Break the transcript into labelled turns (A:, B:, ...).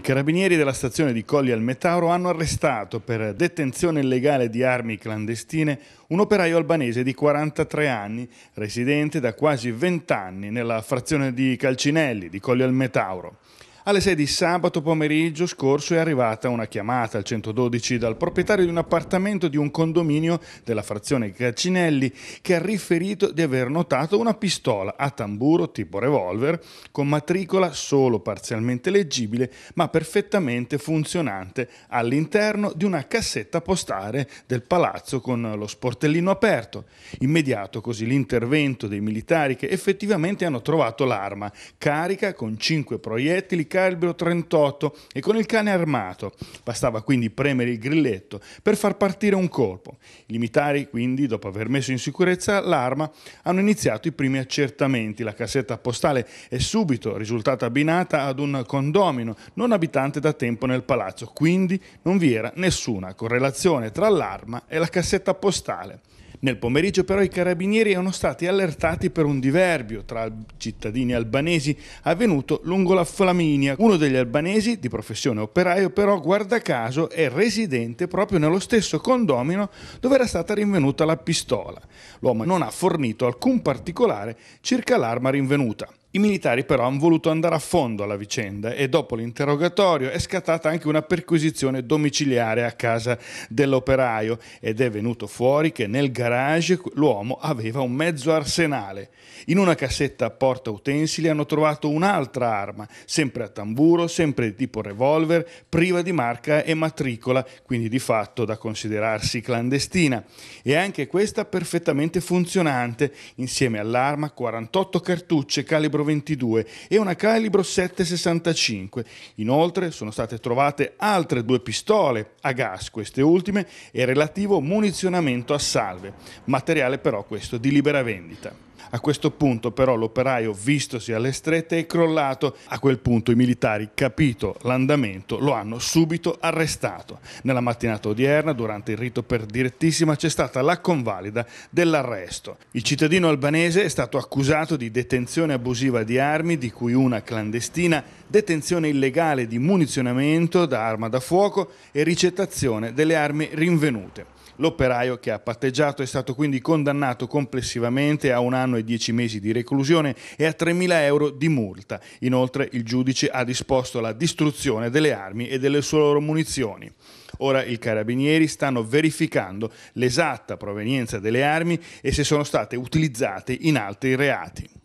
A: I carabinieri della stazione di Colli al Metauro hanno arrestato per detenzione illegale di armi clandestine un operaio albanese di 43 anni, residente da quasi 20 anni nella frazione di Calcinelli di Colli al Metauro. Alle 6 di sabato pomeriggio scorso è arrivata una chiamata al 112 dal proprietario di un appartamento di un condominio della frazione Caccinelli che ha riferito di aver notato una pistola a tamburo tipo revolver con matricola solo parzialmente leggibile ma perfettamente funzionante all'interno di una cassetta postale del palazzo con lo sportellino aperto. Immediato così l'intervento dei militari che effettivamente hanno trovato l'arma carica con 5 proiettili calibro 38 e con il cane armato. Bastava quindi premere il grilletto per far partire un colpo. I militari, quindi, dopo aver messo in sicurezza l'arma, hanno iniziato i primi accertamenti. La cassetta postale è subito risultata abbinata ad un condomino non abitante da tempo nel palazzo, quindi non vi era nessuna correlazione tra l'arma e la cassetta postale. Nel pomeriggio però i carabinieri erano stati allertati per un diverbio tra cittadini albanesi avvenuto lungo la Flaminia. Uno degli albanesi, di professione operaio, però guarda caso è residente proprio nello stesso condomino dove era stata rinvenuta la pistola. L'uomo non ha fornito alcun particolare circa l'arma rinvenuta. I militari però hanno voluto andare a fondo alla vicenda e dopo l'interrogatorio è scattata anche una perquisizione domiciliare a casa dell'operaio ed è venuto fuori che nel garage l'uomo aveva un mezzo arsenale. In una cassetta a porta utensili hanno trovato un'altra arma, sempre a tamburo, sempre di tipo revolver, priva di marca e matricola, quindi di fatto da considerarsi clandestina. E anche questa perfettamente funzionante, insieme all'arma 48 cartucce calibro calibro 22 e una calibro 7,65. Inoltre sono state trovate altre due pistole a gas, queste ultime, e relativo munizionamento a salve, materiale però questo di libera vendita. A questo punto però l'operaio, vistosi alle strette, è crollato. A quel punto i militari, capito l'andamento, lo hanno subito arrestato. Nella mattinata odierna, durante il rito per direttissima, c'è stata la convalida dell'arresto. Il cittadino albanese è stato accusato di detenzione abusiva di armi, di cui una clandestina detenzione illegale di munizionamento da arma da fuoco e ricettazione delle armi rinvenute. L'operaio che ha patteggiato è stato quindi condannato complessivamente a un anno e dieci mesi di reclusione e a 3.000 euro di multa. Inoltre il giudice ha disposto la distruzione delle armi e delle sue loro munizioni. Ora i carabinieri stanno verificando l'esatta provenienza delle armi e se sono state utilizzate in altri reati.